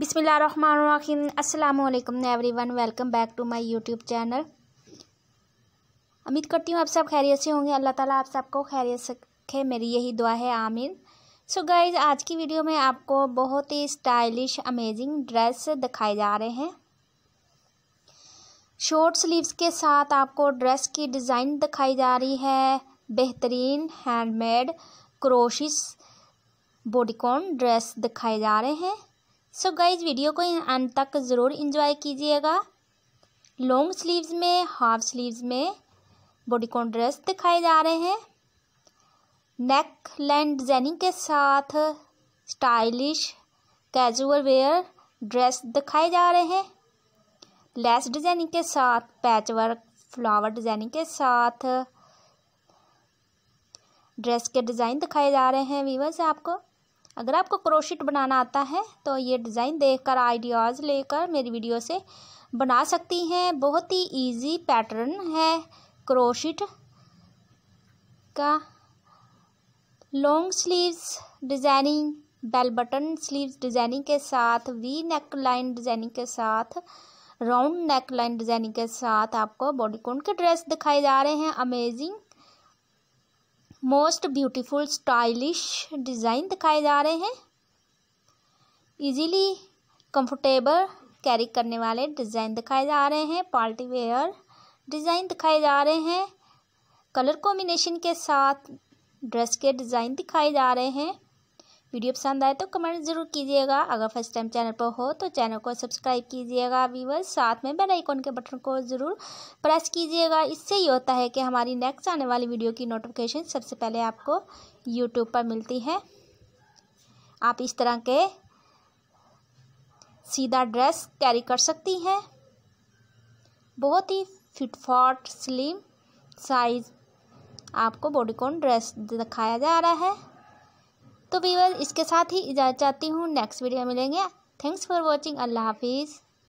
बिसमीम अल्लाम everyone welcome back to my YouTube channel उम्मीद करती हूँ आप सब खैरियत से होंगे अल्लाह ताला आप सबको खैरियत रखे मेरी यही दुआ है आमीन सो गाइज आज की वीडियो में आपको बहुत ही स्टाइलिश अमेजिंग ड्रेस दिखाए जा रहे हैं शॉर्ट स्लीव्स के साथ आपको ड्रेस की डिज़ाइन दिखाई जा रही है बेहतरीन हैंडमेड क्रोशिस बॉडीकॉन ड्रेस दिखाए जा रहे हैं सो so गाइज वीडियो को अंत तक ज़रूर इंजॉय कीजिएगा लॉन्ग स्लीव्स में हाफ स्लीव्स में बॉडीकॉन ड्रेस दिखाए जा रहे हैं नेक लैंड डिजाइनिंग के साथ स्टाइलिश कैजुअल वेयर ड्रेस दिखाए जा रहे हैं लेस डिजाइनिंग के साथ पैच वर्क फ्लावर डिजाइनिंग के साथ ड्रेस के डिज़ाइन दिखाए जा रहे हैं वीवर्स आपको अगर आपको क्रोशिट बनाना आता है तो ये डिज़ाइन देखकर आइडियाज़ लेकर मेरी वीडियो से बना सकती हैं बहुत ही इजी पैटर्न है क्रोशिट का long sleeves designing bell button sleeves designing के साथ वी नेक लाइन डिज़ाइनिंग के साथ राउंड नेक लाइन डिज़ाइनिंग के साथ आपको बॉडी कोन के ड्रेस दिखाए जा रहे हैं amazing most beautiful stylish design दिखाए जा रहे हैं इजीली कंफर्टेबल कैरी करने वाले डिज़ाइन दिखाए जा रहे हैं पार्टी वेयर डिज़ाइन दिखाए जा रहे हैं कलर कॉम्बिनेशन के साथ ड्रेस के डिज़ाइन दिखाए जा रहे हैं वीडियो पसंद आए तो कमेंट ज़रूर कीजिएगा अगर फर्स्ट टाइम चैनल पर हो तो चैनल को सब्सक्राइब कीजिएगा व्यूवर साथ में बेल आइकॉन के बटन को ज़रूर प्रेस कीजिएगा इससे ये होता है कि हमारी नेक्स्ट आने वाली वीडियो की नोटिफिकेशन सबसे पहले आपको यूट्यूब पर मिलती है आप इस तरह के सीधा ड्रेस कैरी कर सकती हैं बहुत ही फिटफॉट स्लिम साइज आपको बॉडीकॉन ड्रेस दिखाया जा रहा है तो वीवर इसके साथ ही इजाज़त चाहती हूँ नेक्स्ट वीडियो मिलेंगे थैंक्स फॉर वॉचिंग अल्लाह हाफिज़